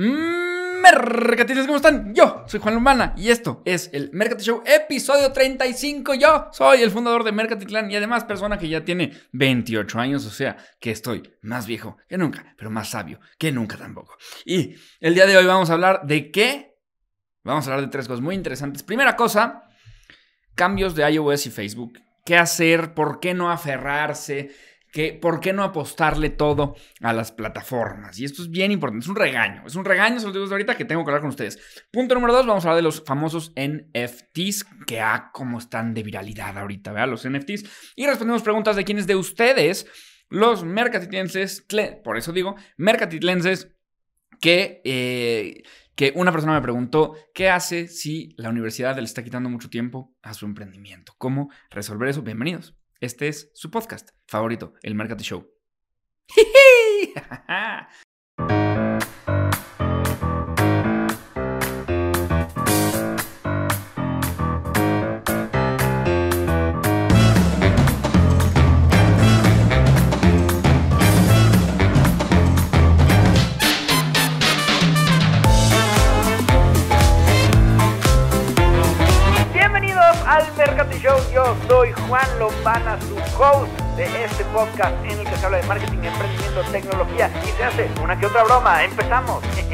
Mm, Mercatiles, ¿cómo están? Yo soy Juan Lumana y esto es el Mercati Show episodio 35. Yo soy el fundador de Mercati Clan y además persona que ya tiene 28 años, o sea que estoy más viejo que nunca, pero más sabio que nunca tampoco. Y el día de hoy vamos a hablar de qué? Vamos a hablar de tres cosas muy interesantes. Primera cosa, cambios de iOS y Facebook. ¿Qué hacer? ¿Por qué no aferrarse? que por qué no apostarle todo a las plataformas. Y esto es bien importante, es un regaño, es un regaño, se lo digo ahorita que tengo que hablar con ustedes. Punto número dos, vamos a hablar de los famosos NFTs, que ah, cómo están de viralidad ahorita, Los NFTs. Y respondemos preguntas de quienes de ustedes, los mercatitlenses, por eso digo, mercatitlenses, que... Eh, que una persona me preguntó, ¿qué hace si la universidad le está quitando mucho tiempo a su emprendimiento? ¿Cómo resolver eso? Bienvenidos. Este es su podcast favorito, El Market Show. al Show, Yo soy Juan Lombana, su host de este podcast en el que se habla de marketing, emprendimiento, tecnología y se hace una que otra broma. Empezamos.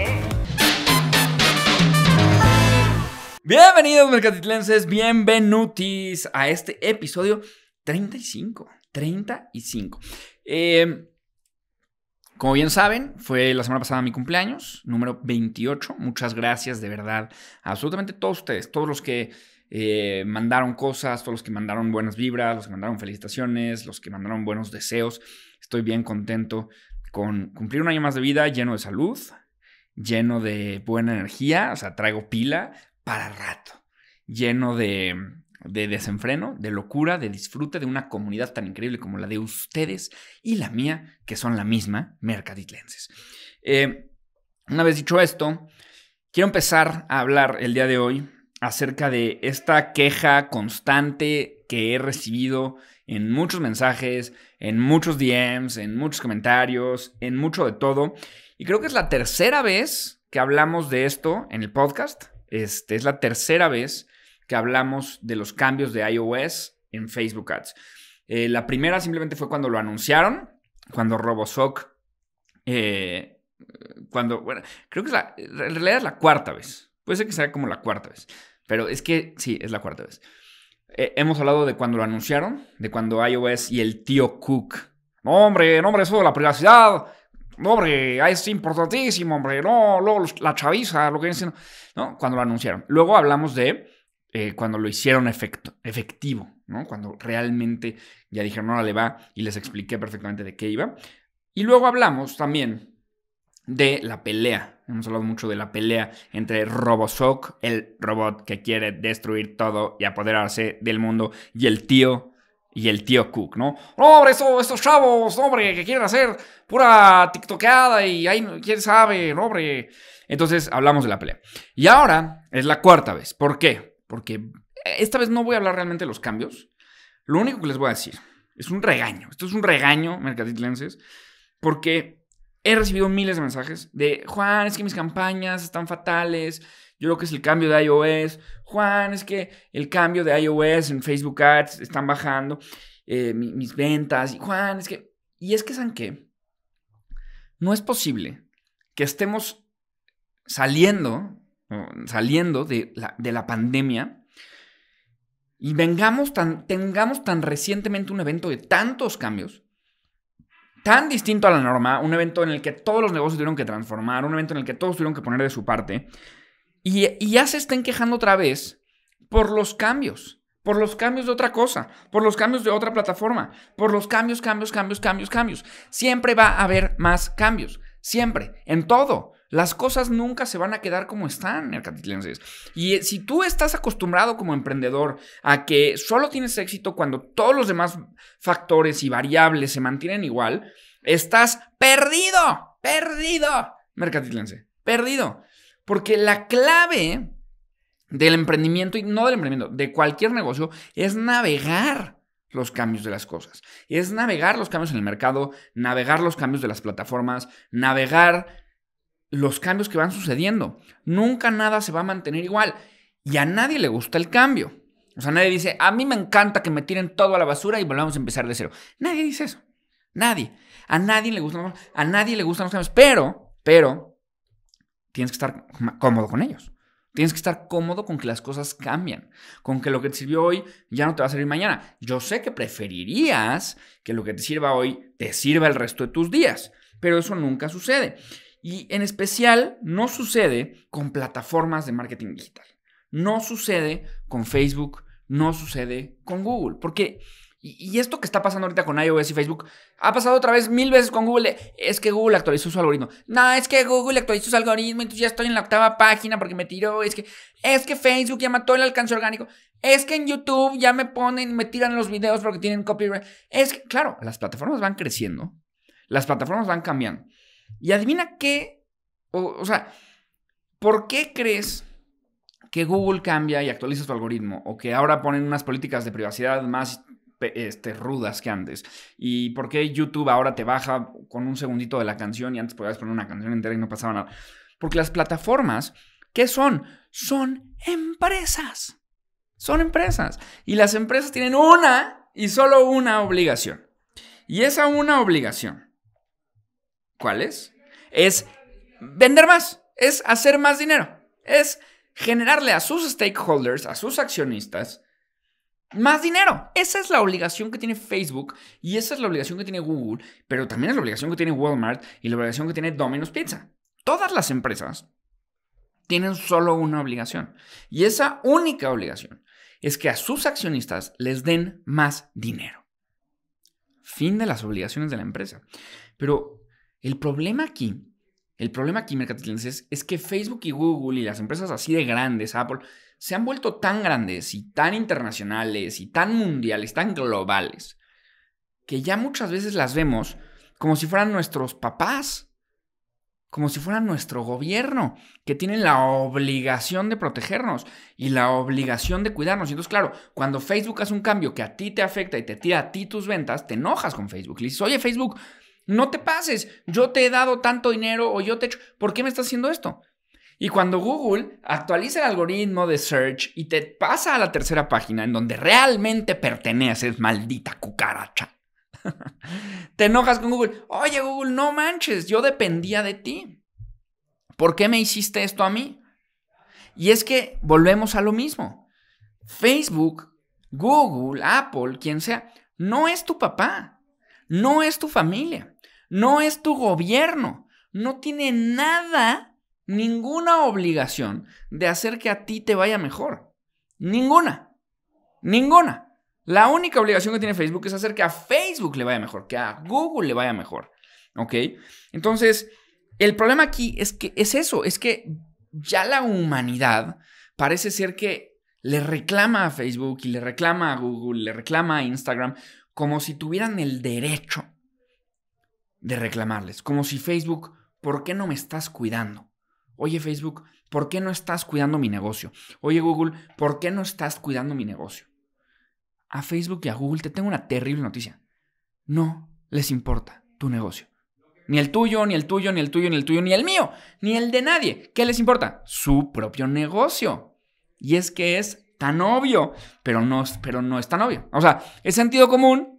Bienvenidos mercatitlenses, bienvenutis a este episodio 35. 35. Eh, como bien saben, fue la semana pasada mi cumpleaños, número 28. Muchas gracias de verdad a absolutamente todos ustedes, todos los que eh, mandaron cosas, todos los que mandaron buenas vibras, los que mandaron felicitaciones, los que mandaron buenos deseos. Estoy bien contento con cumplir un año más de vida lleno de salud, lleno de buena energía, o sea, traigo pila para rato, lleno de, desenfreno, de locura, de disfrute de una comunidad tan increíble como la de ustedes y la mía, que son la misma, mercaditlenses. Eh, una vez dicho esto, quiero empezar a hablar el día de hoy acerca de esta queja constante que he recibido en muchos mensajes, en muchos DMs, en muchos comentarios, en mucho de todo. Y creo que es la tercera vez que hablamos de esto en el podcast. Este, es la tercera vez que hablamos de los cambios de iOS en Facebook Ads. Eh, la primera simplemente fue cuando lo anunciaron, cuando RoboSock, eh, cuando, bueno, creo que la, en realidad es la cuarta vez, Puede ser que sea como la cuarta vez. Pero es que sí, es la cuarta vez. Eh, hemos hablado de cuando lo anunciaron, de cuando iOS y el tío Cook. hombre, no, hombre, eso de la privacidad. hombre, ah, es importantísimo, hombre. No, luego la chaviza, lo que dicen. No, cuando lo anunciaron. Luego hablamos de eh, cuando lo hicieron efecto, efectivo, ¿no? Cuando realmente ya dijeron, no, le va y les expliqué perfectamente de qué iba. Y luego hablamos también de la pelea Hemos hablado mucho de la pelea entre Roboshock, el robot que quiere destruir todo y apoderarse del mundo, y el tío y el tío Cook, ¿no? ¡No, hombre, eso, estos chavos, hombre, que quieren hacer pura tiktokeada y ahí, quién sabe, no, hombre. Entonces hablamos de la pelea. Y ahora es la cuarta vez. ¿Por qué? Porque esta vez no voy a hablar realmente de los cambios. Lo único que les voy a decir es un regaño. Esto es un regaño, mercaditlenses, porque he recibido miles de mensajes de Juan, es que mis campañas están fatales. Yo creo que es el cambio de iOS. Juan, es que el cambio de iOS en Facebook Ads están bajando eh, mis, ventas. Y Juan, es que. Y es que, ¿saben qué? No es posible que estemos saliendo, saliendo de la, de la pandemia y vengamos tengamos tan recientemente un evento de tantos cambios tan distinto a la norma, un evento en el que todos los negocios tuvieron que transformar, un evento en el que todos tuvieron que poner de su parte, y, ya se estén quejando otra vez por los cambios, por los cambios de otra cosa, por los cambios de otra plataforma, por los cambios, cambios, cambios, cambios, cambios. Siempre va a haber más cambios, siempre, en todo. Las cosas nunca se van a quedar como están, mercantilenses. Y eh, si tú estás acostumbrado como emprendedor a que solo tienes éxito cuando todos los demás factores y variables se mantienen igual, estás perdido, perdido, mercantilense, perdido. Porque la clave del emprendimiento, y no del emprendimiento, de cualquier negocio, es navegar los cambios de las cosas. Es navegar los cambios en el mercado, navegar los cambios de las plataformas, navegar los cambios que van sucediendo. Nunca nada se va a mantener igual. Y a nadie le gusta el cambio. O sea, nadie dice, a mí me encanta que me tiren todo a la basura y volvamos a empezar de cero. Nadie dice eso. Nadie. A nadie le gustan, a nadie le gustan los cambios. Pero, pero, tienes que estar cómodo con ellos. Tienes que estar cómodo con que las cosas cambian, con que lo que te sirvió hoy ya no te va a servir mañana. Yo sé que preferirías que lo que te sirva hoy te sirva el resto de tus días, pero eso nunca sucede. Y en especial no sucede con plataformas de marketing digital. No sucede con Facebook, no sucede con Google. Porque, y, esto que está pasando ahorita con iOS y Facebook, ha pasado otra vez mil veces con Google. Es que Google actualizó su algoritmo. No, es que Google actualizó su algoritmo, entonces ya estoy en la octava página porque me tiró. Es que, es que Facebook ya mató el alcance orgánico. Es que en YouTube ya me ponen, me tiran los videos porque tienen copyright. Es que, claro, las plataformas van creciendo. Las plataformas van cambiando. Y adivina qué, o, sea, ¿por qué crees que Google cambia y actualiza su algoritmo o que ahora ponen unas políticas de privacidad más este, rudas que antes. ¿Y por qué YouTube ahora te baja con un segundito de la canción y antes podías poner una canción entera y no pasaba nada? Porque las plataformas, ¿qué son? Son empresas. Son empresas. Y las empresas tienen una y solo una obligación. Y esa una obligación ¿Cuál es? Es vender más, es hacer más dinero, es generarle a sus stakeholders, a sus accionistas, más dinero. Esa es la obligación que tiene Facebook y esa es la obligación que tiene Google, pero también es la obligación que tiene Walmart y la obligación que tiene Domino's Pizza. Todas las empresas tienen solo una obligación y esa única obligación es que a sus accionistas les den más dinero. Fin de las obligaciones de la empresa. Pero el problema aquí, el problema aquí, mercatilenses, es que Facebook y Google y las empresas así de grandes, Apple, se han vuelto tan grandes y tan internacionales y tan mundiales, tan globales, que ya muchas veces las vemos como si fueran nuestros papás, como si fueran nuestro gobierno, que tienen la obligación de protegernos y la obligación de cuidarnos. Y entonces, claro, cuando Facebook hace un cambio que a ti te afecta y te tira a ti tus ventas, te enojas con Facebook. Le dices, oye, Facebook, no te pases, yo te he dado tanto dinero o yo te he hecho, ¿por qué me estás haciendo esto? Y cuando Google actualiza el algoritmo de search y te pasa a la tercera página en donde realmente perteneces, maldita cucaracha, te enojas con Google. Oye Google, no manches, yo dependía de ti. ¿Por qué me hiciste esto a mí? Y es que volvemos a lo mismo. Facebook, Google, Apple, quien sea, no es tu papá, no es tu familia. No es tu gobierno. No tiene nada, ninguna obligación de hacer que a ti te vaya mejor. Ninguna. Ninguna. La única obligación que tiene Facebook es hacer que a Facebook le vaya mejor, que a Google le vaya mejor. ¿Ok? Entonces, el problema aquí es que es eso, es que ya la humanidad parece ser que le reclama a Facebook y le reclama a Google, le reclama a Instagram, como si tuvieran el derecho de reclamarles, como si Facebook, ¿por qué no me estás cuidando? Oye Facebook, ¿por qué no estás cuidando mi negocio? Oye Google, ¿por qué no estás cuidando mi negocio? A Facebook y a Google te tengo una terrible noticia. No les importa tu negocio. Ni el tuyo, ni el tuyo, ni el tuyo, ni el tuyo, ni el mío, ni el de nadie. ¿Qué les importa? Su propio negocio. Y es que es tan obvio, pero no, pero no es tan obvio. O sea, es sentido común,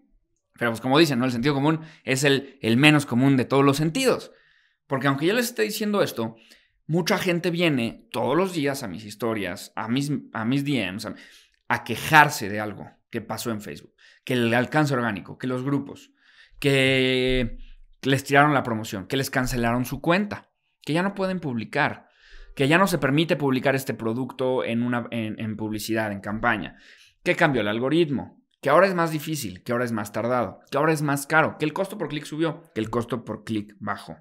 pero pues como dicen, ¿no? El sentido común es el, menos común de todos los sentidos. Porque aunque yo les esté diciendo esto, mucha gente viene todos los días a mis historias, a mis, a mis DMs, a, quejarse de algo que pasó en Facebook, que el alcance orgánico, que los grupos, que les tiraron la promoción, que les cancelaron su cuenta, que ya no pueden publicar, que ya no se permite publicar este producto en, una, en publicidad, en campaña, que cambió el algoritmo, que ahora es más difícil, que ahora es más tardado, que ahora es más caro, que el costo por clic subió, que el costo por clic bajó.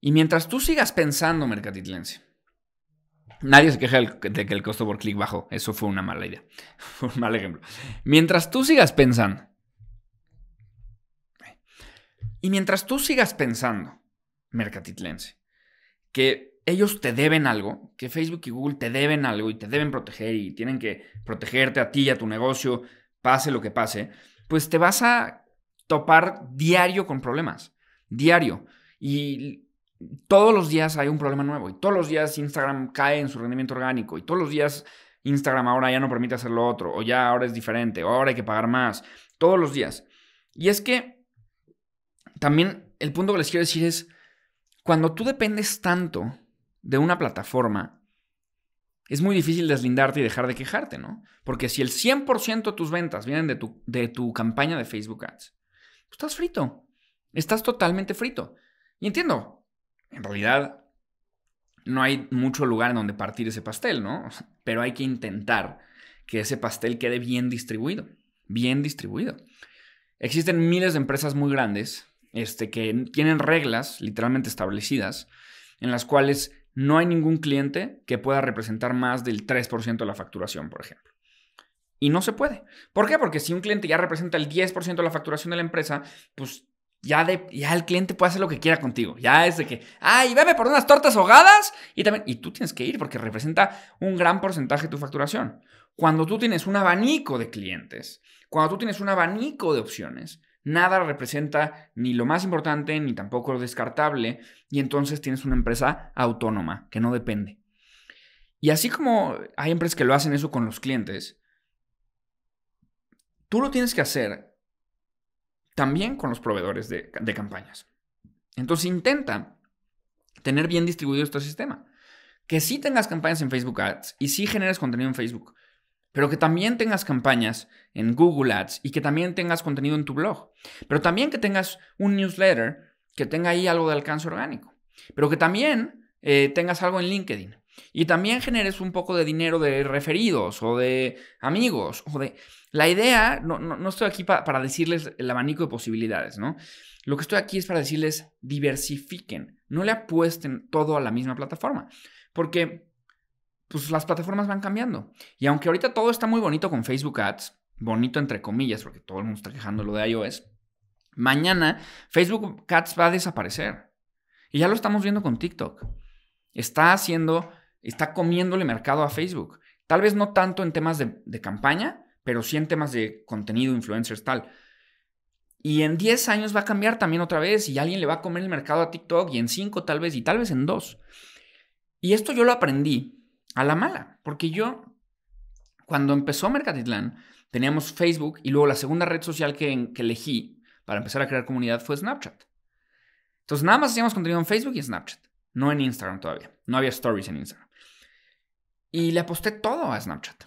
Y mientras tú sigas pensando, mercatitlense, nadie se queja de que el costo por clic bajó. Eso fue una mala idea. Fue un mal ejemplo. Mientras tú sigas pensando, y mientras tú sigas pensando, mercatitlense, que ellos te deben algo, que Facebook y Google te deben algo y te deben proteger y tienen que protegerte a ti y a tu negocio, pase lo que pase, pues te vas a topar diario con problemas, diario. Y todos los días hay un problema nuevo y todos los días Instagram cae en su rendimiento orgánico y todos los días Instagram ahora ya no permite hacer lo otro o ya ahora es diferente o ahora hay que pagar más, todos los días. Y es que también el punto que les quiero decir es, cuando tú dependes tanto de una plataforma, es muy difícil deslindarte y dejar de quejarte, ¿no? Porque si el 100% de tus ventas vienen de tu, de tu campaña de Facebook Ads, estás frito. Estás totalmente frito. Y entiendo, en realidad no hay mucho lugar en donde partir ese pastel, ¿no? Pero hay que intentar que ese pastel quede bien distribuido, bien distribuido. Existen miles de empresas muy grandes este, que tienen reglas literalmente establecidas en las cuales no hay ningún cliente que pueda representar más del 3% de la facturación, por ejemplo. Y no se puede. ¿Por qué? Porque si un cliente ya representa el 10% de la facturación de la empresa, pues ya, el cliente puede hacer lo que quiera contigo. Ya es de que, ay, bebe por unas tortas ahogadas y también, y tú tienes que ir porque representa un gran porcentaje de tu facturación. Cuando tú tienes un abanico de clientes, cuando tú tienes un abanico de opciones, nada representa ni lo más importante ni tampoco lo descartable y entonces tienes una empresa autónoma que no depende. Y así como hay empresas que lo hacen eso con los clientes, tú lo tienes que hacer también con los proveedores de, campañas. Entonces intenta tener bien distribuido este sistema. Que si tengas campañas en Facebook Ads y si generas contenido en Facebook, pero que también tengas campañas en Google Ads y que también tengas contenido en tu blog, pero también que tengas un newsletter que tenga ahí algo de alcance orgánico, pero que también eh, tengas algo en LinkedIn y también generes un poco de dinero de referidos o de amigos o de... La idea, no, estoy aquí para decirles el abanico de posibilidades, ¿no? Lo que estoy aquí es para decirles diversifiquen, no le apuesten todo a la misma plataforma, porque pues las plataformas van cambiando. Y aunque ahorita todo está muy bonito con Facebook Ads, bonito entre comillas, porque todo el mundo está quejando lo de iOS, mañana Facebook Ads va a desaparecer. Y ya lo estamos viendo con TikTok. Está haciendo, está comiéndole mercado a Facebook. Tal vez no tanto en temas de, de campaña, pero sí en temas de contenido, influencers, tal. Y en 10 años va a cambiar también otra vez y alguien le va a comer el mercado a TikTok y en 5 tal vez y tal vez en 2. Y esto yo lo aprendí a la mala, porque yo, cuando empezó Mercatitlán, teníamos Facebook y luego la segunda red social que, elegí para empezar a crear comunidad fue Snapchat. Entonces nada más hacíamos contenido en Facebook y Snapchat, no en Instagram todavía, no había stories en Instagram. Y le aposté todo a Snapchat,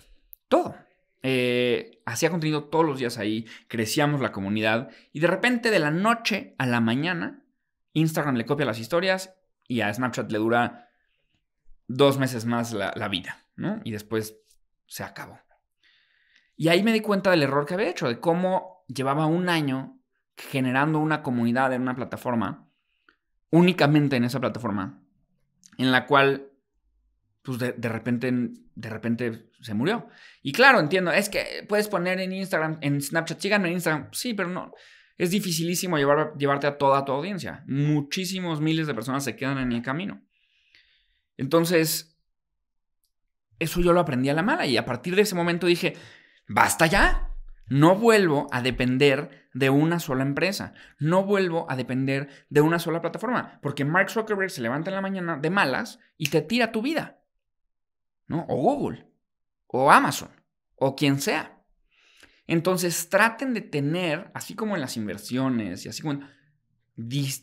todo. Eh, hacía contenido todos los días ahí, crecíamos la comunidad y de repente de la noche a la mañana Instagram le copia las historias y a Snapchat le dura dos meses más la, vida, ¿no? Y después se acabó. Y ahí me di cuenta del error que había hecho, de cómo llevaba un año generando una comunidad en una plataforma, únicamente en esa plataforma, en la cual, pues de, repente, de repente se murió. Y claro, entiendo, es que puedes poner en Instagram, en Snapchat, síganme en Instagram, sí, pero no. Es dificilísimo llevarte a toda tu audiencia. Muchísimos miles de personas se quedan en el camino. Entonces, eso yo lo aprendí a la mala y a partir de ese momento dije, basta ya. No vuelvo a depender de una sola empresa. No vuelvo a depender de una sola plataforma. Porque Mark Zuckerberg se levanta en la mañana de malas y te tira tu vida. ¿No? O Google. O Amazon. O quien sea. Entonces traten de tener, así como en las inversiones y así como...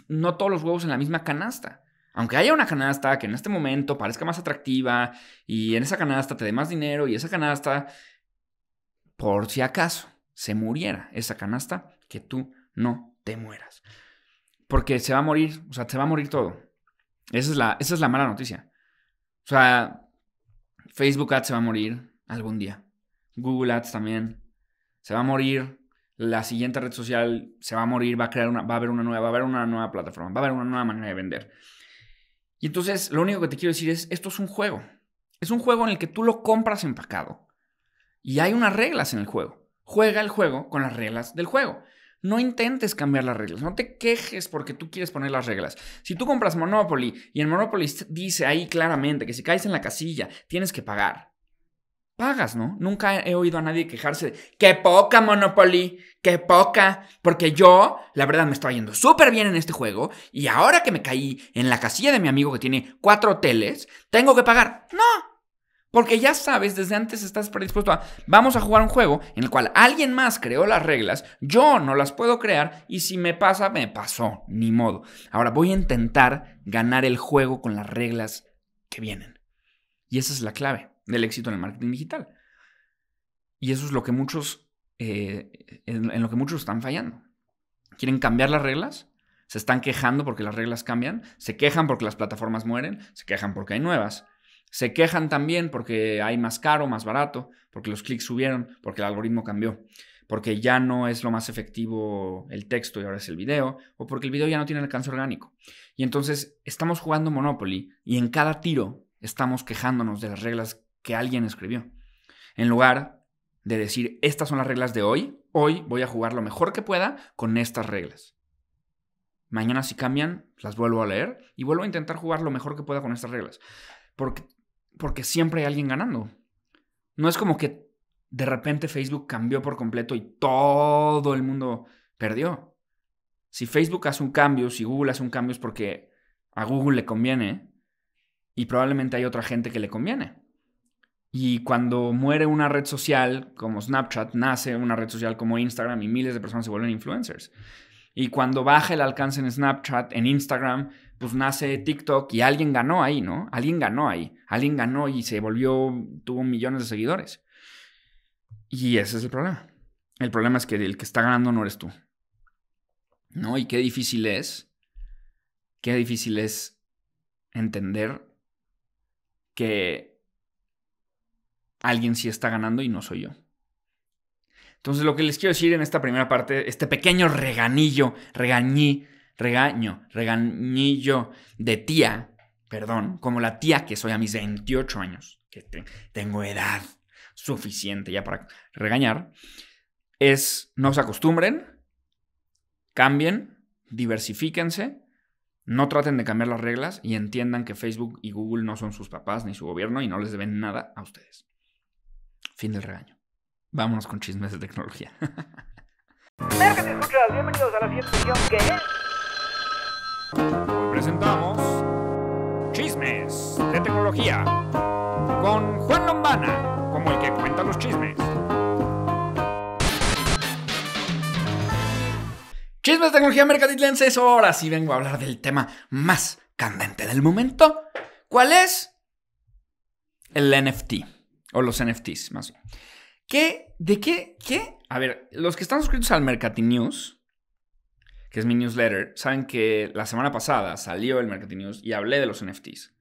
no todos los huevos en la misma canasta. Aunque haya una canasta que en este momento parezca más atractiva y en esa canasta te dé más dinero y esa canasta, por si acaso se muriera esa canasta, que tú no te mueras. Porque se va a morir, o sea, se va a morir todo. Esa es la, esa es la mala noticia. O sea, Facebook Ads se va a morir algún día. Google Ads también. Se va a morir. La siguiente red social se va a morir, va a crear una, va a haber una nueva, va a haber una nueva plataforma, va a haber una nueva manera de vender. Y entonces lo único que te quiero decir es, esto es un juego. Es un juego en el que tú lo compras empacado. Y hay unas reglas en el juego. Juega el juego con las reglas del juego. No intentes cambiar las reglas, no te quejes porque tú quieres poner las reglas. Si tú compras Monopoly y en Monopoly dice ahí claramente que si caes en la casilla tienes que pagar, pagas, ¿no? Nunca he oído a nadie quejarse de qué poca Monopoly, qué poca, porque yo, la verdad, me estaba yendo súper bien en este juego y ahora que me caí en la casilla de mi amigo que tiene cuatro hoteles, tengo que pagar. No. Porque ya sabes, desde antes estás predispuesto a, vamos a jugar un juego en el cual alguien más creó las reglas, yo no las puedo crear y si me pasa, me pasó, ni modo. Ahora voy a intentar ganar el juego con las reglas que vienen. Y esa es la clave del éxito en el marketing digital. Y eso es lo que muchos, eh, en, en lo que muchos están fallando. Quieren cambiar las reglas, se están quejando porque las reglas cambian, se quejan porque las plataformas mueren, se quejan porque hay nuevas, se quejan también porque hay más caro, más barato, porque los clics subieron, porque el algoritmo cambió, porque ya no es lo más efectivo el texto y ahora es el video, o porque el video ya no tiene alcance orgánico. Y entonces estamos jugando Monopoly y en cada tiro estamos quejándonos de las reglas que alguien escribió. En lugar de decir, estas son las reglas de hoy, hoy voy a jugar lo mejor que pueda con estas reglas. Mañana si cambian, las vuelvo a leer y vuelvo a intentar jugar lo mejor que pueda con estas reglas. Porque, porque siempre hay alguien ganando. No es como que de repente Facebook cambió por completo y todo el mundo perdió. Si Facebook hace un cambio, si Google hace un cambio es porque a Google le conviene y probablemente hay otra gente que le conviene. Y cuando muere una red social como Snapchat, nace una red social como Instagram y miles de personas se vuelven influencers. Y cuando baja el alcance en Snapchat, en Instagram, pues nace TikTok y alguien ganó ahí, ¿no? Alguien ganó ahí. Alguien ganó y se volvió, tuvo millones de seguidores. Y ese es el problema. El problema es que el que está ganando no eres tú. ¿No? Y qué difícil es, qué difícil es entender que alguien sí está ganando y no soy yo. Entonces, lo que les quiero decir en esta primera parte, este pequeño reganillo, regañí, regaño, regañillo de tía, perdón, como la tía que soy a mis 28 años, que tengo edad suficiente ya para regañar, es no se acostumbren, cambien, diversifíquense, no traten de cambiar las reglas y entiendan que Facebook y Google no son sus papás ni su gobierno y no les deben nada a ustedes. Fin del regaño. Vámonos con chismes de tecnología. bienvenidos a la siguiente que Hoy presentamos Chismes de Tecnología con Juan Lombana, como el que cuenta los chismes. Chismes de Tecnología Lenses. ahora sí vengo a hablar del tema más candente del momento. ¿Cuál es? El NFT. O los NFTs, más bien. ¿Qué? ¿De qué? ¿Qué? A ver, los que están suscritos al News, que es mi newsletter, saben que la semana pasada salió el News y hablé de los NFTs.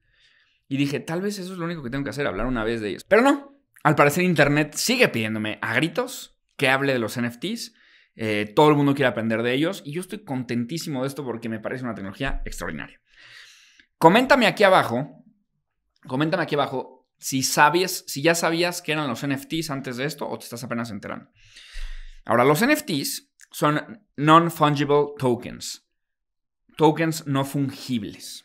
Y dije, tal vez eso es lo único que tengo que hacer, hablar una vez de ellos. Pero no, al parecer Internet sigue pidiéndome a gritos que hable de los NFTs. Eh, todo el mundo quiere aprender de ellos y yo estoy contentísimo de esto porque me parece una tecnología extraordinaria. Coméntame aquí abajo, coméntame aquí abajo si si ya sabías qué eran los NFTs antes de esto o te estás apenas enterando. Ahora, los NFTs son non-fungible tokens, tokens no fungibles.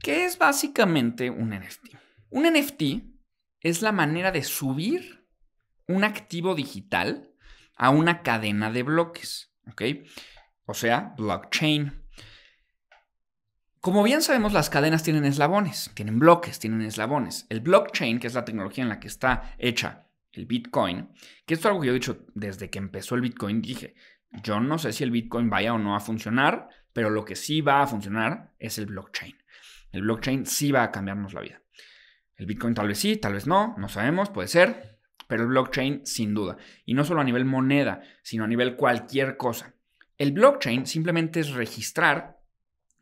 ¿Qué es básicamente un NFT? Un NFT es la manera de subir un activo digital a una cadena de bloques, ¿ok? O sea, blockchain. Como bien sabemos, las cadenas tienen eslabones, tienen bloques, tienen eslabones. El blockchain, que es la tecnología en la que está hecha el Bitcoin, que esto es algo que yo he dicho desde que empezó el Bitcoin, dije, yo no sé si el Bitcoin vaya o no a funcionar, pero lo que sí va a funcionar es el blockchain. El blockchain sí va a cambiarnos la vida. El Bitcoin tal vez sí, tal vez no, no sabemos, puede ser, pero el blockchain sin duda. Y no solo a nivel moneda, sino a nivel cualquier cosa. El blockchain simplemente es registrar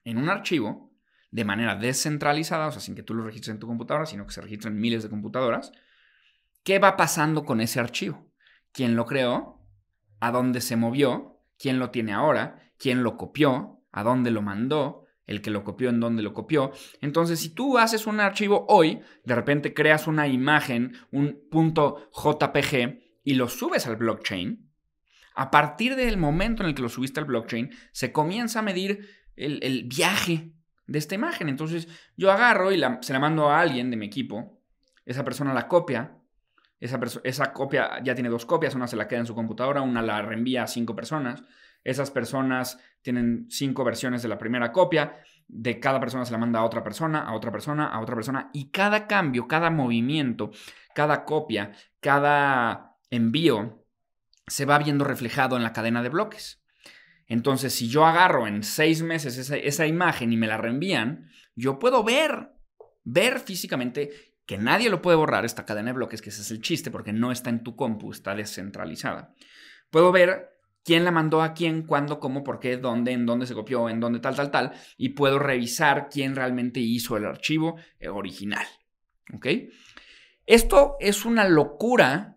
en un archivo de manera descentralizada, o sea, sin que tú lo registres en tu computadora, sino que se registren miles de computadoras, ¿qué va pasando con ese archivo? ¿Quién lo creó? ¿A dónde se movió? ¿Quién lo tiene ahora? ¿Quién lo copió? ¿A dónde lo mandó? el que lo copió en dónde lo copió. Entonces, si tú haces un archivo hoy, de repente creas una imagen, un punto JPG y lo subes al blockchain, a partir del momento en el que lo subiste al blockchain, se comienza a medir el, viaje de esta imagen. Entonces yo agarro y se la mando a alguien de mi equipo, esa persona la copia, esa, esa copia ya tiene dos copias, una se la queda en su computadora, una la reenvía a cinco personas, esas personas tienen cinco versiones de la primera copia, de cada persona se la manda a otra persona, a otra persona, a otra persona, y cada cambio, cada movimiento, cada copia, cada envío se va viendo reflejado en la cadena de bloques. Entonces, si yo agarro en seis meses esa, imagen y me la reenvían, yo puedo ver, ver físicamente que nadie lo puede borrar, esta cadena de bloques, que ese es el chiste, porque no está en tu compu, está descentralizada. Puedo ver quién la mandó a quién, cuándo, cómo, por qué, dónde, en dónde se copió, en dónde tal, tal, tal, y puedo revisar quién realmente hizo el archivo eh, original. ¿Ok? Esto es una locura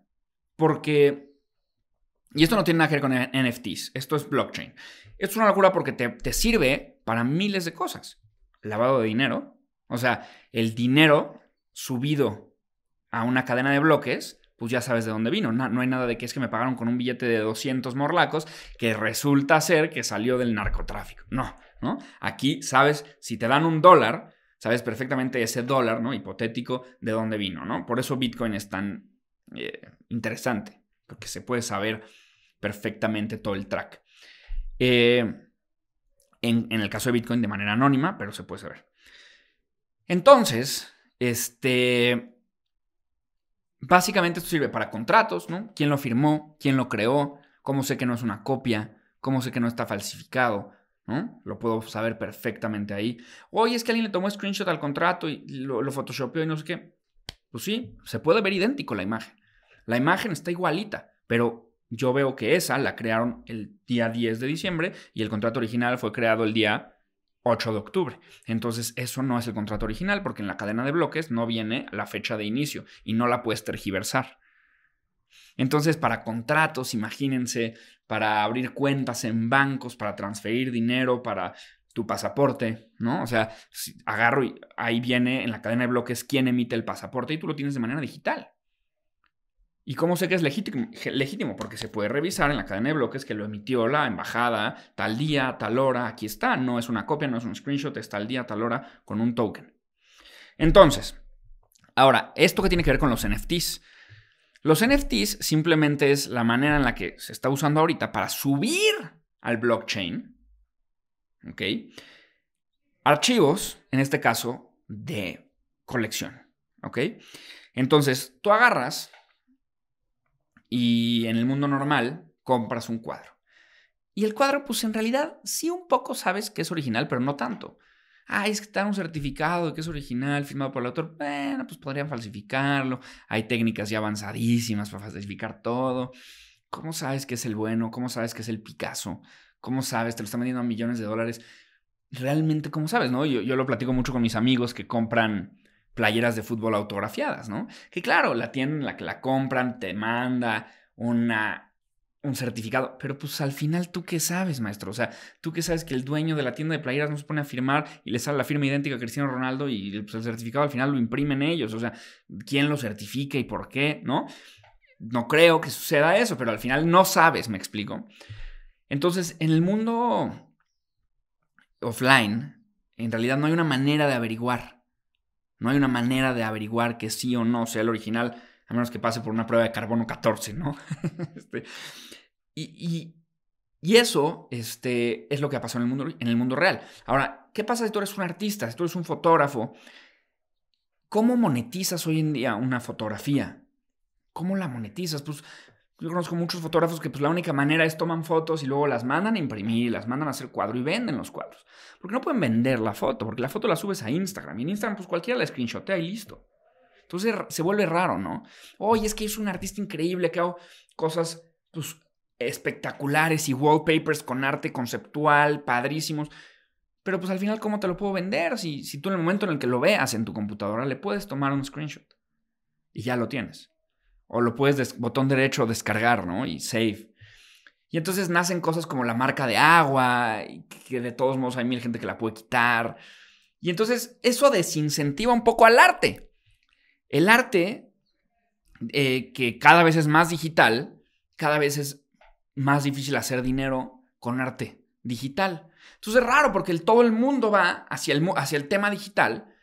porque y esto no tiene nada que ver con NFTs, esto es blockchain. Esto es una locura porque te, sirve para miles de cosas. Lavado de dinero, o sea, el dinero subido a una cadena de bloques, pues ya sabes de dónde vino. No, hay nada de que es que me pagaron con un billete de 200 morlacos que resulta ser que salió del narcotráfico. No, ¿no? Aquí sabes, si te dan un dólar, sabes perfectamente ese dólar, ¿no? Hipotético, de dónde vino, ¿no? Por eso Bitcoin es tan eh, interesante, porque se puede saber perfectamente todo el track. Eh, en, el caso de Bitcoin de manera anónima, pero se puede saber. Entonces, este, básicamente esto sirve para contratos, ¿no? ¿Quién lo firmó? ¿Quién lo creó? ¿Cómo sé que no es una copia? ¿Cómo sé que no está falsificado? ¿No? Lo puedo saber perfectamente ahí. Oye, es que alguien le tomó screenshot al contrato y lo, lo photoshopeó y no sé qué. Pues sí, se puede ver idéntico la imagen. La imagen está igualita, pero yo veo que esa la crearon el día 10 de diciembre y el contrato original fue creado el día 8 de octubre. Entonces, eso no es el contrato original porque en la cadena de bloques no viene la fecha de inicio y no la puedes tergiversar. Entonces, para contratos, imagínense, para abrir cuentas en bancos, para transferir dinero, para tu pasaporte, ¿no? O sea, agarro y ahí viene en la cadena de bloques quién emite el pasaporte y tú lo tienes de manera digital. ¿Y cómo sé que es legítimo? Porque se puede revisar en la cadena de bloques que lo emitió la embajada tal día, tal hora, aquí está, no es una copia, no es un screenshot, es tal día, tal hora con un token. Entonces, ahora, ¿esto qué tiene que ver con los NFTs? Los NFTs simplemente es la manera en la que se está usando ahorita para subir al blockchain, ¿ok? Archivos, en este caso, de colección, ¿ok? Entonces, tú agarras y en el mundo normal compras un cuadro. Y el cuadro, pues en realidad sí un poco sabes que es original, pero no tanto. Ah, es que está un certificado de que es original, firmado por el autor. Bueno, pues podrían falsificarlo. Hay técnicas ya avanzadísimas para falsificar todo. ¿Cómo sabes que es el bueno? ¿Cómo sabes que es el Picasso? ¿Cómo sabes? Te lo están vendiendo a millones de dólares. Realmente, ¿cómo sabes? No? Yo, yo lo platico mucho con mis amigos que compran playeras de fútbol autografiadas, ¿no? Que claro, la tienen, la que la compran, te manda una, un certificado, pero pues al final tú qué sabes, maestro, o sea, tú qué sabes que el dueño de la tienda de playeras no se pone a firmar y le sale la firma idéntica a Cristiano Ronaldo y el pues, certificado al final lo imprimen ellos, o sea, ¿quién lo certifica y por qué, ¿no? No creo que suceda eso, pero al final no sabes, me explico. Entonces, en el mundo offline, en realidad no hay una manera de averiguar no hay una manera de averiguar que sí o no sea el original, a menos que pase por una prueba de carbono 14, ¿no? Este, y, eso este, es lo que ha pasado en el, mundo, en el mundo real. Ahora, ¿qué pasa si tú eres un artista, si tú eres un fotógrafo? ¿Cómo monetizas hoy en día una fotografía? ¿Cómo la monetizas? Pues yo conozco muchos fotógrafos que pues la única manera es toman fotos y luego las mandan a imprimir, las mandan a hacer cuadro y venden los cuadros. Porque no pueden vender la foto, porque la foto la subes a Instagram y en Instagram pues cualquiera la screenshotea y listo. Entonces se vuelve raro, ¿no? Oye, es que es un artista increíble que hago cosas pues espectaculares y wallpapers con arte conceptual, padrísimos. Pero pues al final, ¿cómo te lo puedo vender? Si, si tú en el momento en el que lo veas en tu computadora le puedes tomar un screenshot y ya lo tienes o lo puedes botón derecho descargar, ¿no? Y save. Y entonces nacen cosas como la marca de agua, que de todos modos hay mil gente que la puede quitar. Y entonces eso desincentiva un poco al arte. El arte, eh, que cada vez es más digital, cada vez es más difícil hacer dinero con arte digital. Entonces es raro porque todo el mundo va hacia el, hacia el tema digital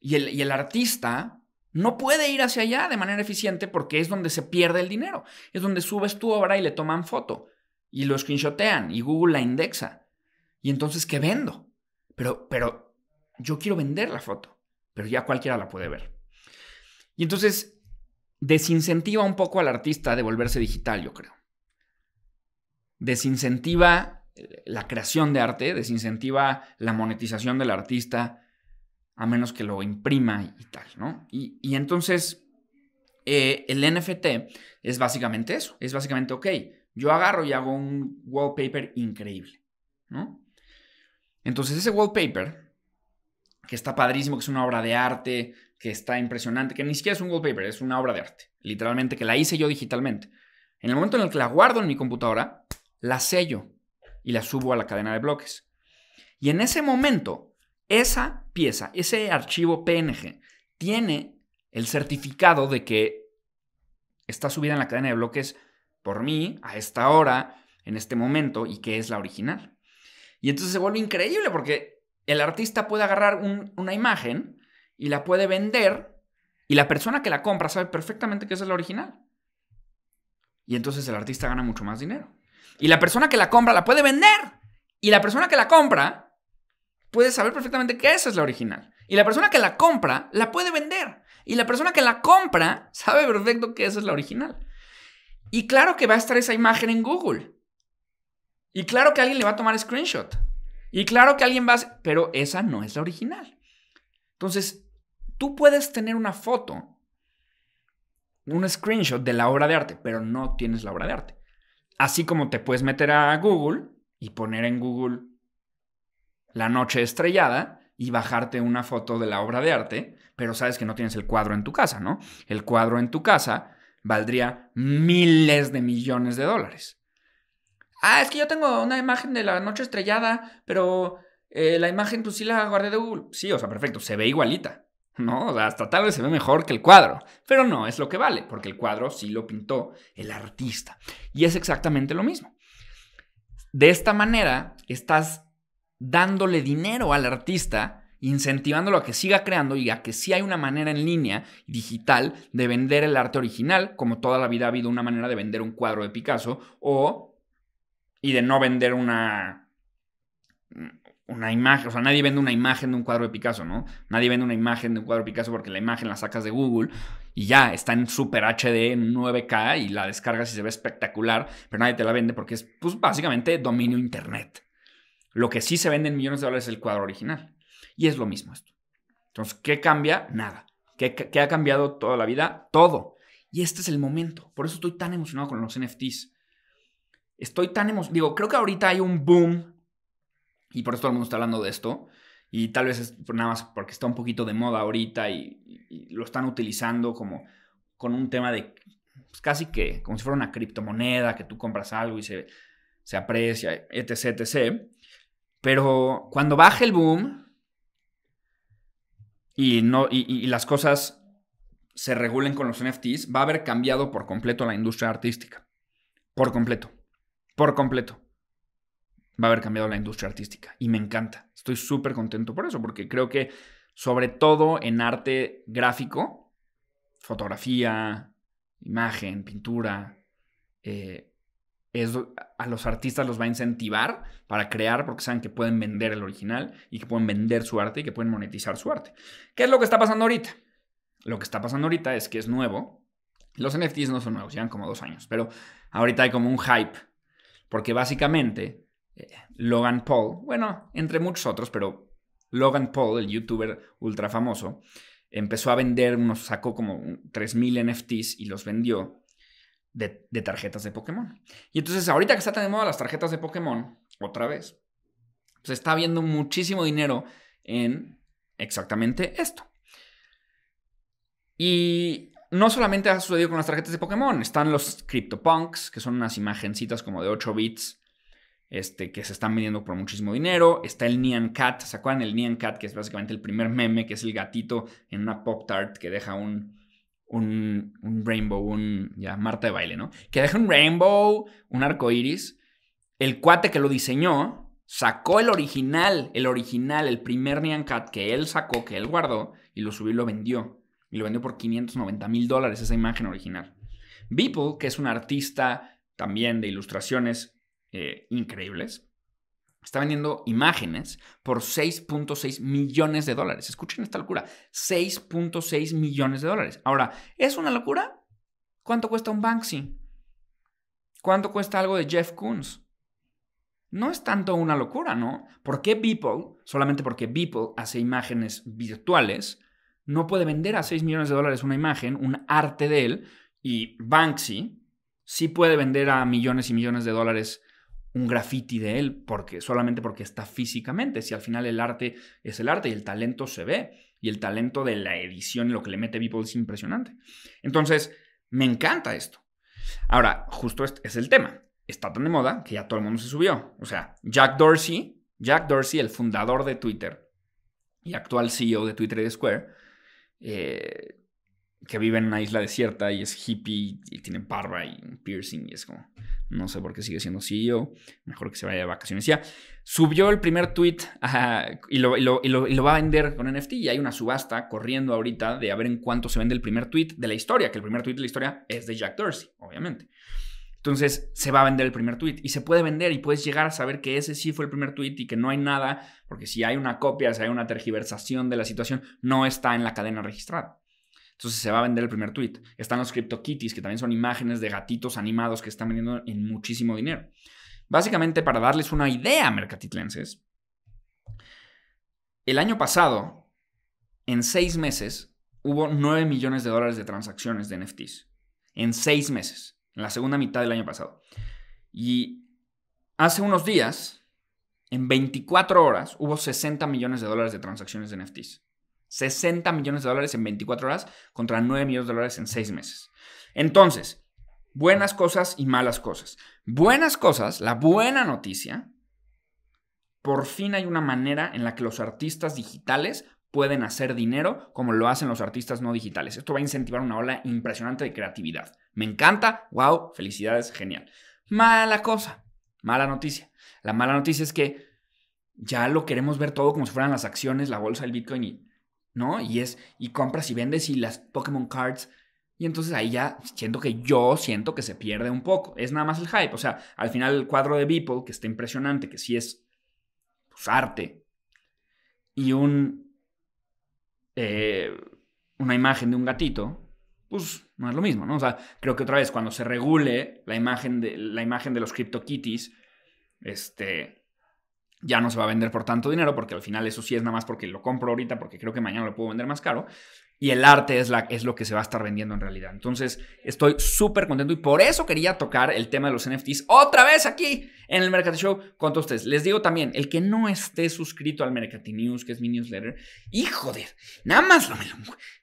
y el, y el artista no puede ir hacia allá de manera eficiente porque es donde se pierde el dinero. Es donde subes tu obra y le toman foto y lo screenshotean y Google la indexa. Y entonces, ¿qué vendo? Pero, pero yo quiero vender la foto, pero ya cualquiera la puede ver. Y entonces desincentiva un poco al artista de volverse digital, yo creo. Desincentiva eh, la creación de arte, desincentiva la monetización del artista, a menos que lo imprima y tal, ¿no? Y, y entonces eh, el NFT es básicamente eso, es básicamente, ok, yo agarro y hago un wallpaper increíble, ¿no? Entonces ese wallpaper, que está padrísimo, que es una obra de arte, que está impresionante, que ni siquiera es un wallpaper, es una obra de arte, literalmente, que la hice yo digitalmente. En el momento en el que la guardo en mi computadora, la sello y la subo a la cadena de bloques. Y en ese momento, esa pieza, ese archivo PNG, tiene el certificado de que está subida en la cadena de bloques por mí a esta hora, en este momento, y que es la original. Y entonces se vuelve increíble porque el artista puede agarrar una imagen y la puede vender y la persona que la compra sabe perfectamente que esa es la original. Y entonces el artista gana mucho más dinero. Y la persona que la compra la puede vender. Y la persona que la compra puedes saber perfectamente que esa es la original. Y la persona que la compra la puede vender. Y la persona que la compra sabe perfecto que esa es la original. Y claro que va a estar esa imagen en Google. Y claro que alguien le va a tomar screenshot. Y claro que alguien va a... Pero esa no es la original. Entonces, tú puedes tener una foto, un screenshot de la obra de arte, pero no tienes la obra de arte. Así como te puedes meter a Google y poner en Google la noche estrellada y bajarte una foto de la obra de arte, pero sabes que no tienes el cuadro en tu casa, ¿no? El cuadro en tu casa valdría miles de millones de dólares. Ah, es que yo tengo una imagen de la noche estrellada, pero eh, la imagen tú sí la guardé de Google. Sí, o sea, perfecto, se ve igualita, ¿no? O sea, hasta tal vez se ve mejor que el cuadro, pero no, es lo que vale, porque el cuadro sí lo pintó el artista. Y es exactamente lo mismo. De esta manera, estás dándole dinero al artista, incentivándolo a que siga creando y a que sí hay una manera en línea digital de vender el arte original, como toda la vida ha habido una manera de vender un cuadro de Picasso o y de no vender una una imagen, o sea, nadie vende una imagen de un cuadro de Picasso, ¿no? Nadie vende una imagen de un cuadro de Picasso porque la imagen la sacas de Google y ya, está en super HD en 9K y la descargas y se ve espectacular, pero nadie te la vende porque es pues básicamente dominio internet. Lo que sí se vende en millones de dólares es el cuadro original. Y es lo mismo esto. Entonces, ¿qué cambia? Nada. ¿Qué, ¿Qué, ha cambiado toda la vida? Todo. Y este es el momento. Por eso estoy tan emocionado con los NFTs. Estoy tan emocionado. Digo, creo que ahorita hay un boom. Y por eso todo el mundo está hablando de esto. Y tal vez es nada más porque está un poquito de moda ahorita y, lo están utilizando como con un tema de pues, casi que como si fuera una criptomoneda que tú compras algo y se, se aprecia, etc, etc. Pero cuando baje el boom y, no, y, las cosas se regulen con los NFTs, va a haber cambiado por completo la industria artística. Por completo. Por completo. Va a haber cambiado la industria artística. Y me encanta. Estoy súper contento por eso, porque creo que sobre todo en arte gráfico, fotografía, imagen, pintura, eh, a los artistas los va a incentivar para crear porque saben que pueden vender el original y que pueden vender su arte y que pueden monetizar su arte. ¿Qué es lo que está pasando ahorita? Lo que está pasando ahorita es que es nuevo. Los NFTs no son nuevos, llevan como dos años, pero ahorita hay como un hype porque básicamente eh, Logan Paul, bueno, entre muchos otros, pero Logan Paul, el youtuber ultra famoso, empezó a vender unos, sacó como 3.000 NFTs y los vendió de, tarjetas de Pokémon. Y entonces, ahorita que está tan de moda las tarjetas de Pokémon, otra vez, se está viendo muchísimo dinero en exactamente esto. Y no solamente ha sucedido con las tarjetas de Pokémon, están los CryptoPunks, que son unas imagencitas como de 8 bits. Este, que se están vendiendo por muchísimo dinero. Está el Nyan Cat, ¿se acuerdan? El Nyan Cat, que es básicamente el primer meme, que es el gatito en una Pop Tart que deja un, un, rainbow, un. Ya, Marta de baile, ¿no? Que deja un rainbow, un arco iris. El cuate que lo diseñó sacó el original, el original, el primer Neon Cat que él sacó, que él guardó, y lo subió y lo vendió. Y lo vendió por 590 mil dólares, esa imagen original. Beeple, que es un artista también de ilustraciones eh, increíbles, está vendiendo imágenes por 6.6 millones de dólares. Escuchen esta locura, 6.6 millones de dólares. Ahora, ¿es una locura? ¿Cuánto cuesta un Banksy? ¿Cuánto cuesta algo de Jeff Koons? No es tanto una locura, ¿no? ¿Por qué Beeple, solamente porque Beeple hace imágenes virtuales, no puede vender a 6 millones de dólares una imagen, un arte de él, y Banksy sí puede vender a millones y millones de dólares un graffiti de él porque solamente porque está físicamente, si al final el arte es el arte y el talento se ve y el talento de la edición y lo que le mete people es impresionante. Entonces, me encanta esto. Ahora, justo es el tema. Está tan de moda que ya todo el mundo se subió. O sea, Jack Dorsey, Jack Dorsey, el fundador de Twitter y actual CEO de Twitter y de Square, eh, que vive en una isla desierta y es hippie y tiene barba y un piercing y es como, no sé por qué sigue siendo CEO, mejor que se vaya de vacaciones. Ya, subió el primer tweet y, lo, va a vender con NFT y hay una subasta corriendo ahorita de a ver en cuánto se vende el primer tweet de la historia, que el primer tweet de la historia es de Jack Dorsey, obviamente. Entonces se va a vender el primer tweet y se puede vender y puedes llegar a saber que ese sí fue el primer tweet y que no hay nada, porque si hay una copia, si hay una tergiversación de la situación, no está en la cadena registrada. Entonces se va a vender el primer tweet. Están los CryptoKitties, que también son imágenes de gatitos animados que están vendiendo en muchísimo dinero. Básicamente, para darles una idea, mercatitlenses, el año pasado, en seis meses, hubo 9 millones de dólares de transacciones de NFTs. En seis meses, en la segunda mitad del año pasado. Y hace unos días, en 24 horas, hubo 60 millones de dólares de transacciones de NFTs. 60 millones de dólares en 24 horas contra 9 millones de dólares en 6 meses. Entonces, buenas cosas y malas cosas. Buenas cosas, la buena noticia, por fin hay una manera en la que los artistas digitales pueden hacer dinero como lo hacen los artistas no digitales. Esto va a incentivar una ola impresionante de creatividad. Me encanta, wow, felicidades, genial. Mala cosa, mala noticia. La mala noticia es que ya lo queremos ver todo como si fueran las acciones, la bolsa, el Bitcoin y ¿no? Y es, y compras y vendes y las Pokémon Cards. Y entonces ahí ya siento que yo siento que se pierde un poco. Es nada más el hype. O sea, al final el cuadro de Beeple, que está impresionante, que sí es pues, arte. Y un. Eh, una imagen de un gatito. Pues no es lo mismo, ¿no? O sea, creo que otra vez, cuando se regule la imagen de, la imagen de los CryptoKitties, este ya no se va a vender por tanto dinero, porque al final eso sí es nada más porque lo compro ahorita, porque creo que mañana lo puedo vender más caro. Y el arte es, la, es lo que se va a estar vendiendo en realidad. Entonces, estoy súper contento y por eso quería tocar el tema de los NFTs otra vez aquí en el Mercati Show con todos ustedes. Les digo también, el que no esté suscrito al Mercati News, que es mi newsletter, hijo de, nada más,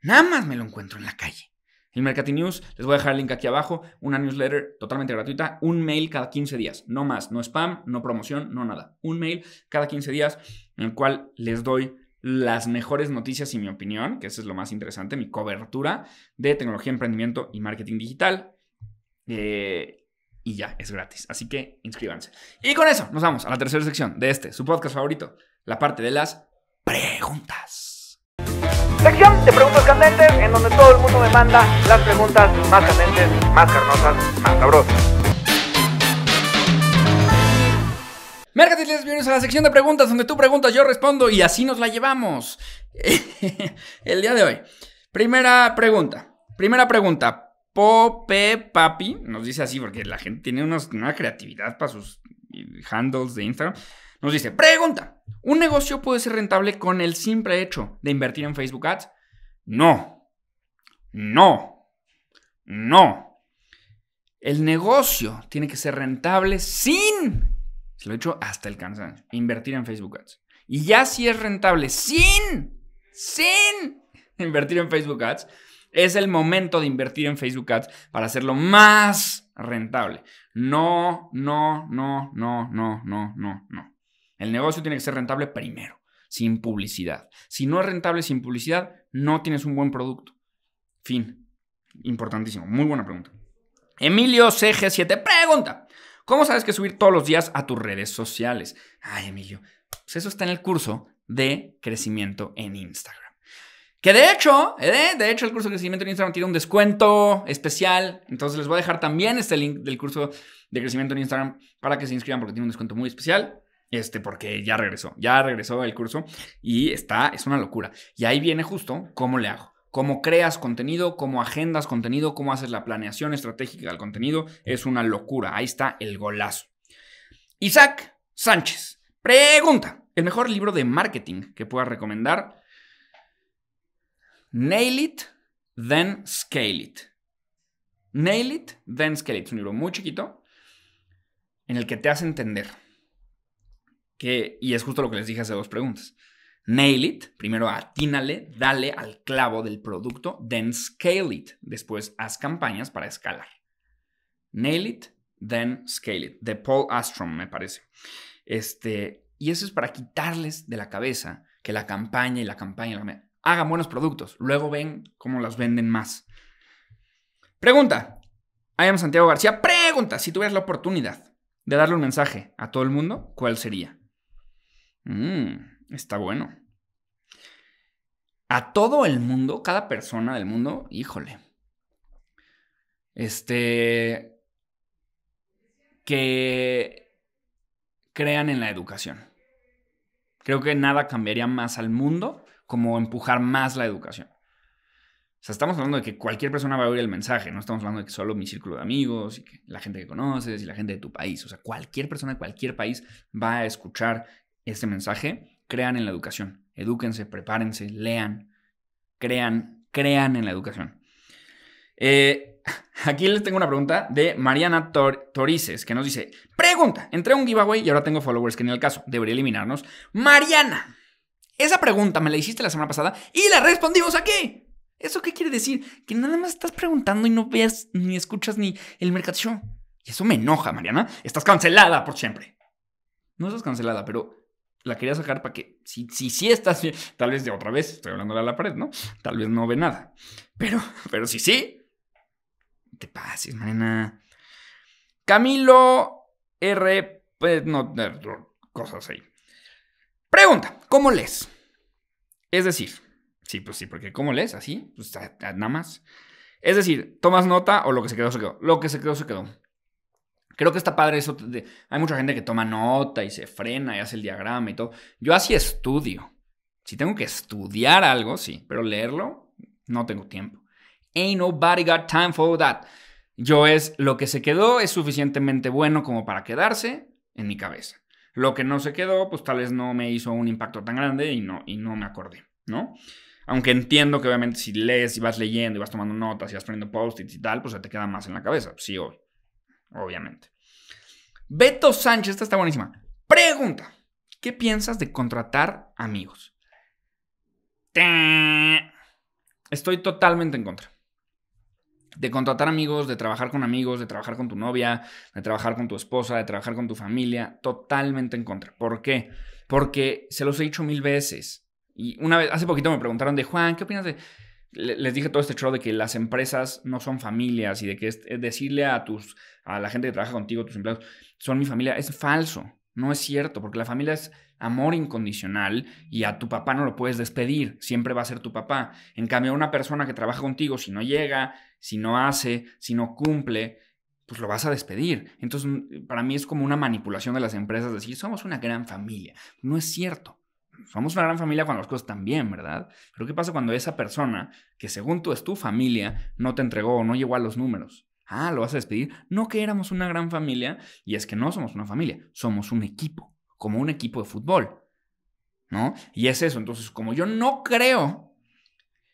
nada más me lo encuentro en la calle. El Mercati News, les voy a dejar el link aquí abajo, una newsletter totalmente gratuita, un mail cada 15 días, no más, no spam, no promoción, no nada. Un mail cada 15 días en el cual les doy las mejores noticias y mi opinión, que eso es lo más interesante, mi cobertura de tecnología, emprendimiento y marketing digital. Eh, y ya, es gratis. Así que inscríbanse. Y con eso nos vamos a la tercera sección de este, su podcast favorito, la parte de las preguntas. Sección de preguntas candentes en donde todo me manda las preguntas más candentes, más carnosas, más sabrosas. Mercatis, bienvenidos a la sección de preguntas donde tú preguntas, yo respondo y así nos la llevamos. El día de hoy. Primera pregunta. Primera pregunta. Pope Papi nos dice así porque la gente tiene una creatividad para sus eh, handles de Instagram. Nos dice, pregunta, ¿un negocio puede ser rentable con el simple hecho de invertir en Facebook Ads? No, no, no. El negocio tiene que ser rentable sin, se lo he dicho hasta el cansancio, invertir en Facebook Ads. Y ya si es rentable sin, sin invertir en Facebook Ads, es el momento de invertir en Facebook Ads para hacerlo más rentable. No, no, no, no, no, no, no, no. El negocio tiene que ser rentable primero, sin publicidad. Si no es rentable sin publicidad, no tienes un buen producto. Fin. Importantísimo. Muy buena pregunta. Emilio CG7 pregunta. ¿Cómo sabes que subir todos los días a tus redes sociales? Ay, Emilio. Pues eso está en el curso de crecimiento en Instagram. Que de hecho, eh, de hecho, el curso de crecimiento en Instagram tiene un descuento especial. Entonces les voy a dejar también este link del curso de crecimiento en Instagram para que se inscriban porque tiene un descuento muy especial. Este, porque ya regresó, ya regresó el curso y está, es una locura. Y ahí viene justo cómo le hago cómo creas contenido, cómo agendas contenido, cómo haces la planeación estratégica del contenido. Es una locura. Ahí está el golazo. Isaac Sánchez pregunta: ¿el mejor libro de marketing que puedas recomendar? Nail It, Then Scale It. Nail It, Then Scale It. Es un libro muy chiquito en el que te hace entender que, y es justo lo que les dije hace dos preguntas Nail it, primero atínale, dale al clavo del producto, then scale it, después haz campañas para escalar. Nail it, then scale it, de Paul Astrom me parece. Este, y eso es para quitarles de la cabeza que la campaña y la campaña, hagan buenos productos, luego ven cómo los venden más. Pregunta, I am Santiago García, pregunta, si tuvieras la oportunidad de darle un mensaje a todo el mundo, ¿cuál sería? Mmm Está bueno. A todo el mundo, cada persona del mundo, híjole. Este. Que crean en la educación. Creo que nada cambiaría más al mundo como empujar más la educación. O sea, estamos hablando de que cualquier persona va a oír el mensaje, no estamos hablando de que solo mi círculo de amigos y la gente que conoces y la gente de tu país. O sea, cualquier persona de cualquier país va a escuchar este mensaje crean en la educación. Edúquense, prepárense, lean, crean, crean en la educación. Eh, aquí les tengo una pregunta de Mariana Torices que nos dice: Pregunta, entré a un giveaway y ahora tengo followers que en el caso debería eliminarnos. Mariana, esa pregunta me la hiciste la semana pasada y la respondimos aquí. ¿Eso qué quiere decir? Que nada más estás preguntando y no veas ni escuchas ni el mercado Y eso me enoja, Mariana. Estás cancelada por siempre. No estás cancelada, pero la quería sacar para que, si, si, si estás bien, tal vez de otra vez, estoy hablando a la pared, ¿no? Tal vez no ve nada. Pero, pero si sí, te pases, marina. Camilo R. Pues, no, cosas ahí. Pregunta, ¿cómo lees? Es decir, sí, pues sí, porque ¿cómo lees? Así, pues nada más. Es decir, tomas nota o lo que se quedó, se quedó. Lo que se quedó, se quedó. Creo que está padre eso. hay mucha gente que toma nota y se frena y hace el diagrama y todo. Yo así estudio. Si tengo que estudiar algo, sí, pero leerlo, no tengo tiempo. Ain't nobody got time for that. Yo es lo que se quedó es suficientemente bueno como para quedarse en mi cabeza. Lo que no se quedó, pues tal vez no me hizo un impacto tan grande y no, y no me acordé, ¿no? Aunque entiendo que obviamente si lees y vas leyendo y vas tomando notas y vas poniendo post-its y tal, pues se te queda más en la cabeza. Sí, Obviamente. Beto Sánchez, esta está buenísima. Pregunta: ¿Qué piensas de contratar amigos? Estoy totalmente en contra. De contratar amigos, de trabajar con amigos, de trabajar con tu novia, de trabajar con tu esposa, de trabajar con tu familia. Totalmente en contra. ¿Por qué? Porque se los he dicho mil veces. Y una vez, hace poquito me preguntaron de Juan, ¿qué opinas de.? les dije todo este show de que las empresas no son familias y de que es, eh, decirle a tus a la gente que trabaja contigo, tus empleados, son mi familia, es falso. No es cierto, porque la familia es amor incondicional y a tu papá no lo puedes despedir, siempre va a ser tu papá. En cambio, a una persona que trabaja contigo, si no llega, si no hace, si no cumple, pues lo vas a despedir. Entonces, mm, para mí es como una manipulación de las empresas decir, somos una gran familia. No es cierto somos una gran familia cuando las cosas están bien, ¿verdad? Pero ¿qué pasa cuando esa persona, que según tú es tu familia, no te entregó o no llegó a los números? Ah, lo vas a despedir. No que éramos una gran familia, y es que no somos una familia, somos un equipo, como un equipo de fútbol, ¿no? Y es eso, entonces, como yo no creo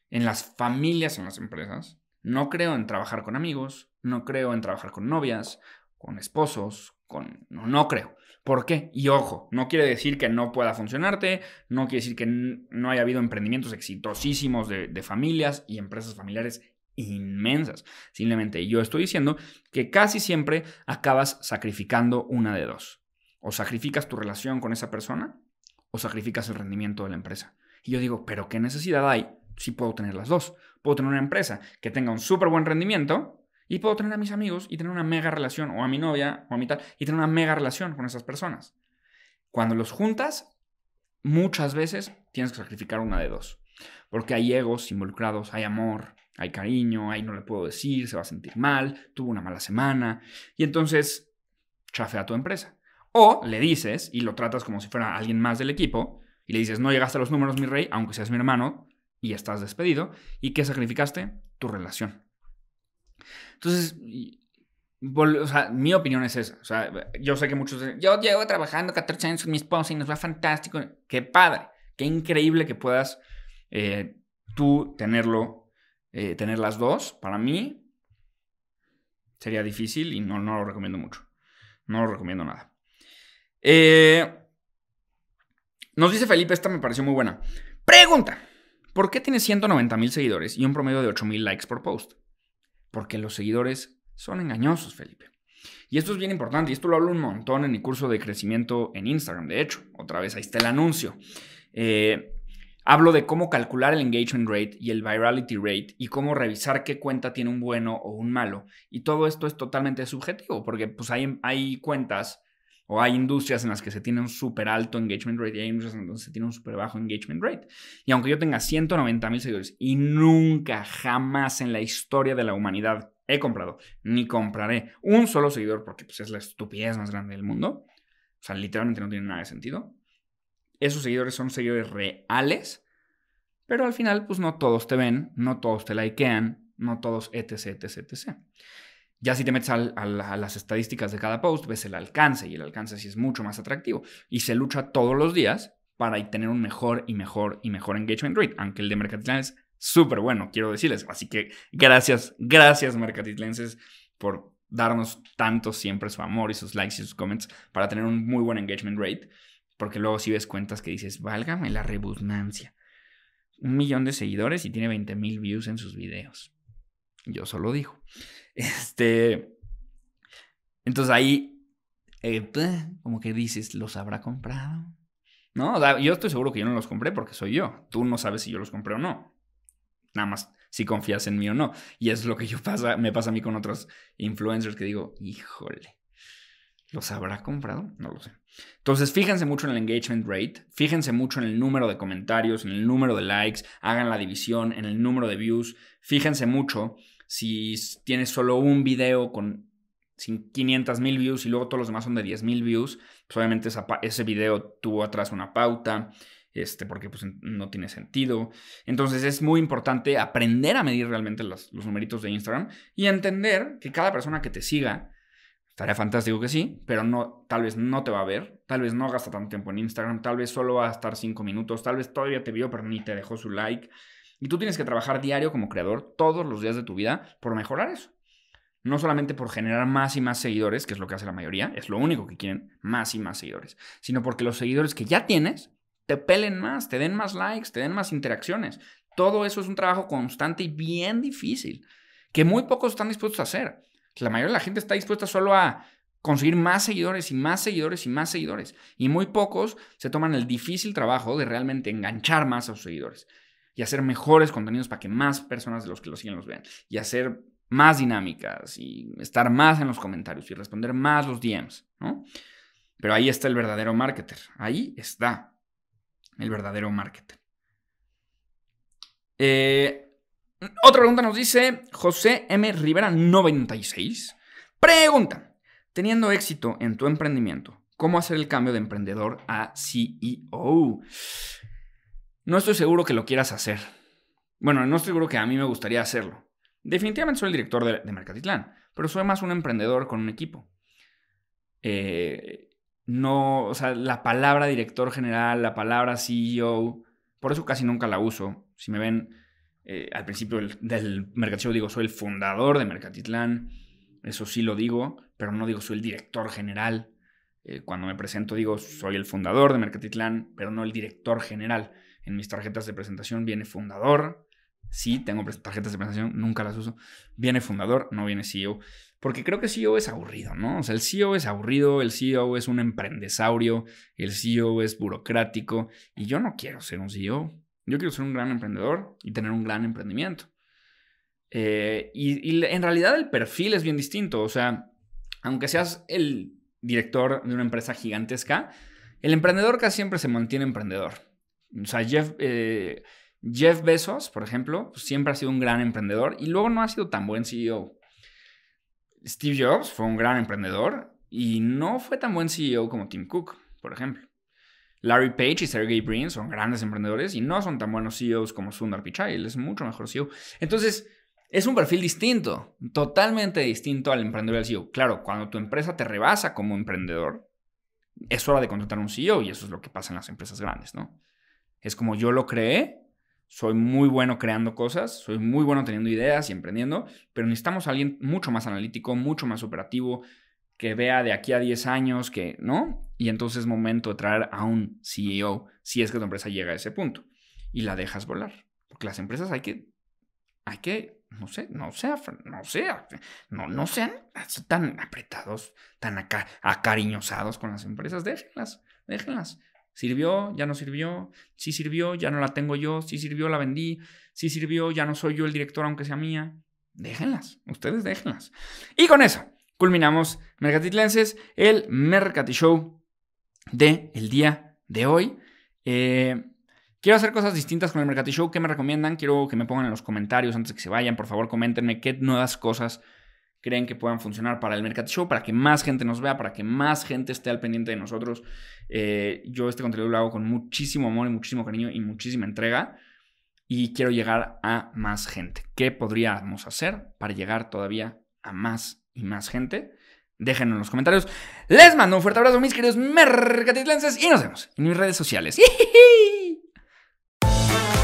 en las familias, en las empresas, no creo en trabajar con amigos, no creo en trabajar con novias, con esposos, no, creo. ¿Por qué? Y ojo, no quiere decir que no pueda funcionarte, no quiere decir que no haya habido emprendimientos exitosísimos de, de familias y empresas familiares inmensas. Simplemente yo estoy diciendo que casi siempre acabas sacrificando una de dos. O sacrificas tu relación con esa persona o sacrificas el rendimiento de la empresa. Y yo digo, pero ¿qué necesidad hay si puedo tener las dos? Puedo tener una empresa que tenga un súper buen rendimiento y puedo tener a mis amigos y tener una mega relación, o a mi novia, o a mi tal, y tener una mega relación con esas personas. Cuando los juntas, muchas veces tienes que sacrificar una de dos. Porque hay egos involucrados, hay amor, hay cariño, ahí no le puedo decir, se va a sentir mal, tuvo una mala semana. Y entonces, chafea a tu empresa. O le dices y lo tratas como si fuera alguien más del equipo y le dices, no llegaste a los números, mi rey, aunque seas mi hermano, y estás despedido. ¿Y qué sacrificaste? Tu relación. Entonces, o mi opinión es esa. yo sé que muchos yo llevo trabajando 14 años con mi esposa y nos va fantástico. Qué padre, qué increíble que puedas eh, tú tenerlo, eh, tener las dos. Para mí sería difícil y no, no lo recomiendo mucho. No lo recomiendo nada. Eh, nos dice Felipe, esta me pareció muy buena. Pregunta, ¿por qué tienes 190 mil seguidores y un promedio de 8 mil likes por post? porque los seguidores son engañosos, Felipe. Y esto es bien importante, y esto lo hablo un montón en mi curso de crecimiento en Instagram, de hecho, otra vez ahí está el anuncio. Eh, hablo de cómo calcular el engagement rate y el virality rate y cómo revisar qué cuenta tiene un bueno o un malo. Y todo esto es totalmente subjetivo, porque pues hay, hay cuentas o hay industrias en las que se tiene un súper alto engagement rate y hay industrias en las que se tiene un súper bajo engagement rate. Y aunque yo tenga 190 mil seguidores y nunca, jamás en la historia de la humanidad he comprado ni compraré un solo seguidor porque pues, es la estupidez más grande del mundo, o sea, literalmente no tiene nada de sentido. Esos seguidores son seguidores reales, pero al final, pues no todos te ven, no todos te likean, no todos, etc, etc, etc. Ya si te metes al, a las estadísticas de cada post, ves el alcance y el alcance sí es mucho más atractivo. Y se lucha todos los días para tener un mejor y mejor y mejor engagement rate, aunque el de Mercatitlán es súper bueno, quiero decirles. Así que gracias, gracias Mercatitlenses por darnos tanto siempre su amor y sus likes y sus comments para tener un muy buen engagement rate, porque luego si ves cuentas que dices, válgame la rebuznancia Un millón de seguidores y tiene 20 mil views en sus videos. Yo solo digo. Este. Entonces ahí, eh, como que dices, ¿los habrá comprado? No, yo estoy seguro que yo no los compré porque soy yo. Tú no sabes si yo los compré o no. Nada más si confías en mí o no. Y es lo que yo pasa, me pasa a mí con otros influencers que digo, híjole, ¿Los habrá comprado? No lo sé. Entonces, fíjense mucho en el engagement rate, fíjense mucho en el número de comentarios, en el número de likes, hagan la división, en el número de views, fíjense mucho si tienes solo un video con 500 mil views y luego todos los demás son de 10 mil views, pues obviamente ese video tuvo atrás una pauta, este, porque pues no tiene sentido. Entonces es muy importante aprender a medir realmente los, los numeritos de Instagram y entender que cada persona que te siga Estaría fantástico que sí, pero no, tal vez no te va a ver, tal vez no gasta tanto tiempo en Instagram, tal vez solo va a estar cinco minutos, tal vez todavía te vio pero ni te dejó su like. Y tú tienes que trabajar diario como creador todos los días de tu vida por mejorar eso. No solamente por generar más y más seguidores, que es lo que hace la mayoría, es lo único que quieren, más y más seguidores, sino porque los seguidores que ya tienes te pelen más, te den más likes, te den más interacciones. Todo eso es un trabajo constante y bien difícil, que muy pocos están dispuestos a hacer. La mayoría de la gente está dispuesta solo a conseguir más seguidores y más seguidores y más seguidores. Y muy pocos se toman el difícil trabajo de realmente enganchar más a sus seguidores y hacer mejores contenidos para que más personas de los que los siguen los vean y hacer más dinámicas y estar más en los comentarios y responder más los DMs, ¿no? Pero ahí está el verdadero marketer, ahí está el verdadero marketer. Eh, otra pregunta nos dice José M. Rivera 96. Pregunta. Teniendo éxito en tu emprendimiento, ¿cómo hacer el cambio de emprendedor a CEO? No estoy seguro que lo quieras hacer. Bueno, no estoy seguro que a mí me gustaría hacerlo. Definitivamente soy el director de, de pero soy más un emprendedor con un equipo. Eh, no, o sea, la palabra director general, la palabra CEO, por eso casi nunca la uso. Si me ven eh, al principio del, del digo, soy el fundador de Mercatitlán, eso sí lo digo, pero no digo soy el director general. Eh, cuando me presento digo, soy el fundador de Mercatitlán, pero no el director general. En mis tarjetas de presentación viene fundador, sí, tengo tarjetas de presentación, nunca las uso, viene fundador, no viene CEO. Porque creo que CEO es aburrido, ¿no? O sea, el CEO es aburrido, el CEO es un emprendesaurio, el CEO es burocrático, y yo no quiero ser un CEO. Yo quiero ser un gran emprendedor y tener un gran emprendimiento. Eh, y, en realidad el perfil es bien distinto. O sea, aunque seas el director de una empresa gigantesca, el emprendedor casi siempre se mantiene emprendedor. O sea, Jeff, eh, Bezos, por ejemplo, pues, siempre ha sido un gran emprendedor y luego no ha sido tan buen CEO. Steve Jobs fue un gran emprendedor y no fue tan buen CEO como Tim Cook, por ejemplo. Larry Page y Sergey Brin son grandes emprendedores y no son tan buenos CEOs como Sundar Pichai, él es mucho mejor CEO. Entonces, es un perfil distinto, totalmente distinto al emprendedor y al CEO. Claro, cuando tu empresa te rebasa como emprendedor, es hora de contratar un CEO y eso es lo que pasa en las empresas grandes, ¿no? Es como yo lo creé, soy muy bueno creando cosas, soy muy bueno teniendo ideas y emprendiendo, pero necesitamos a alguien mucho más analítico, mucho más operativo, que vea de aquí a 10 años, que no. Y entonces es momento de traer a un CEO si es que tu empresa llega a ese punto y la dejas volar. Porque las empresas hay que, hay que, no sé, no sea, no sea, no, no sean tan apretados, tan acá acariñosados con las empresas. Déjenlas, déjenlas. ¿Sirvió? ¿Ya no sirvió? Sí sirvió, ya no la tengo yo. Sí sirvió, la vendí. Sí sirvió, ya no soy yo el director aunque sea mía. Déjenlas, ustedes déjenlas. Y con eso culminamos, mercatitlenses, el Mercatishow Show del el día de hoy. Eh, quiero hacer cosas distintas con el Mercatishow. Show. ¿Qué me recomiendan? Quiero que me pongan en los comentarios antes que se vayan. Por favor, coméntenme qué nuevas cosas creen que puedan funcionar para el Mercatishow. Show, para que más gente nos vea, para que más gente esté al pendiente de nosotros. Eh, yo este contenido lo hago con muchísimo amor y muchísimo cariño y muchísima entrega. Y quiero llegar a más gente. ¿Qué podríamos hacer para llegar todavía a más y más gente? Déjenlo en los comentarios. Les mando un fuerte abrazo, mis queridos mercatitlenses, y nos vemos en mis redes sociales.